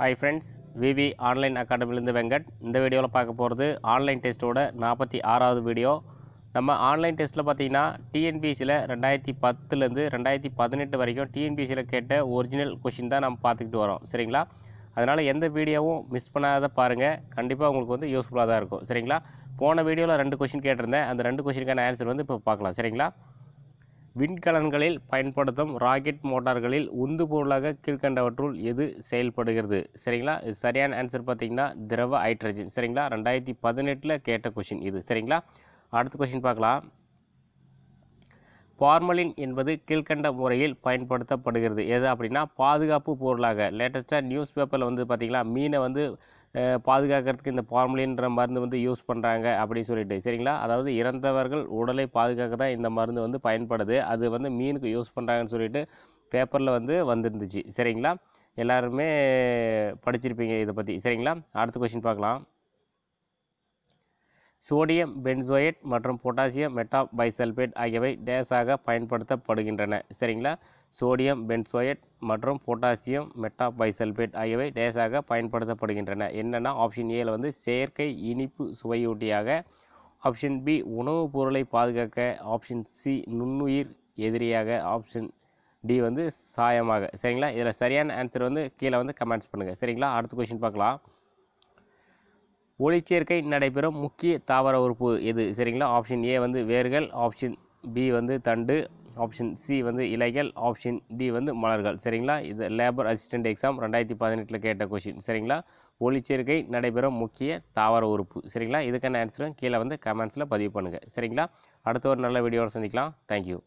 hi friends V V online அகாடமிலிருந்து வெங்கட் இந்த வீடியோவில் பார்க்க போகிறது ஆன்லைன் டெஸ்ட்டோட நாற்பத்தி ஆறாவது வீடியோ நம்ம ஆன்லைன் டெஸ்ட்டில் பார்த்தீங்கன்னா டிஎன்பிசியில் ரெண்டாயிரத்தி பத்துலேருந்து ரெண்டாயிரத்தி பதினெட்டு வரைக்கும் டிஎன்பிசியில் கேட்ட ஒரிஜினல் கொஷின் தான் நம்ம பார்த்துக்கிட்டு வரோம் சரிங்களா அதனால் எந்த வீடியோவும் மிஸ் பண்ணாத பாருங்கள் கண்டிப்பாக உங்களுக்கு வந்து யூஸ்ஃபுல்லாக தான் இருக்கும் சரிங்களா போன வீடியோவில் ரெண்டு கொஷின் கேட்டிருந்தேன் அந்த ரெண்டு கொஷினுக்கான ஆன்சர் வந்து இப்போ பார்க்கலாம் சரிங்களா விண்கலன்களில் பயன்படுத்தும் ராக்கெட் மோட்டார்களில் உந்து பொருளாக கீழ்கண்டவற்றுள் எது செயல்படுகிறது சரிங்களா சரியான ஆன்சர் பார்த்தீங்கன்னா திரவ ஹைட்ரஜன் சரிங்களா ரெண்டாயிரத்தி பதினெட்டில் கேட்ட கொஷின் இது சரிங்களா அடுத்த கொஷின் பார்க்கலாம் ஃபார்மலின் என்பது கீழ்கண்ட முறையில் பயன்படுத்தப்படுகிறது எது அப்படின்னா பாதுகாப்பு பொருளாக லேட்டஸ்ட்டாக நியூஸ் பேப்பரில் வந்து பார்த்திங்கன்னா மீனை வந்து பாதுகாக்கிறதுக்கு இந்த ஃபார்முலின்ற மருந்து வந்து யூஸ் பண்ணுறாங்க அப்படின்னு சொல்லிட்டு சரிங்களா அதாவது இறந்தவர்கள் உடலை பாதுகாக்க தான் இந்த மருந்து வந்து பயன்படுது அது வந்து மீனுக்கு யூஸ் பண்ணுறாங்கன்னு சொல்லிட்டு பேப்பரில் வந்து வந்துருந்துச்சு சரிங்களா எல்லாருமே படிச்சிருப்பீங்க இதை பற்றி சரிங்களா அடுத்த கொஷின் பார்க்கலாம் சோடியம் பென்சோயேட் மற்றும் பொட்டாசியம் மெட்டா பைசல்பேட் ஆகியவை டேஸாக பயன்படுத்தப்படுகின்றன சரிங்களா சோடியம் பென்சோயேட் மற்றும் பொட்டாசியம் மெட்டா பைசல்பேட் ஆகியவை டேஸாக பயன்படுத்தப்படுகின்றன என்னென்னா ஆப்ஷன் ஏல வந்து செயற்கை இனிப்பு சுவையூட்டியாக ஆப்ஷன் பி உணவுப் பொருளை பாதுகாக்க ஆப்ஷன் சி நுண்ணுயிர் எதிரியாக ஆப்ஷன் டி வந்து சாயமாக சரிங்களா இதில் சரியான ஆன்சர் வந்து கீழே வந்து கமெண்ட்ஸ் பண்ணுங்கள் சரிங்களா அடுத்த கொஷின் பார்க்கலாம் ஒளிச்சேர்க்கை நடைபெறும் முக்கிய தாவர உறுப்பு எது சரிங்களா ஆப்ஷன் ஏ வந்து வேர்கள் ஆப்ஷன் பி வந்து தண்டு ஆப்ஷன் சி வந்து இலைகள் ஆப்ஷன் டி வந்து மலர்கள் சரிங்களா இது லேபர் அசிஸ்டண்ட் எக்ஸாம் ரெண்டாயிரத்தி பதினெட்டில் கேட்ட கொஷின் சரிங்களா ஒளிச்சேர்க்கை நடைபெறும் முக்கிய தாவர உறுப்பு சரிங்களா இதுக்கான ஆன்சரும் கீழே வந்து கமெண்ட்ஸில் பதிவு பண்ணுங்கள் சரிங்களா அடுத்த ஒரு நல்ல வீடியோவில் சந்திக்கலாம் தேங்க்யூ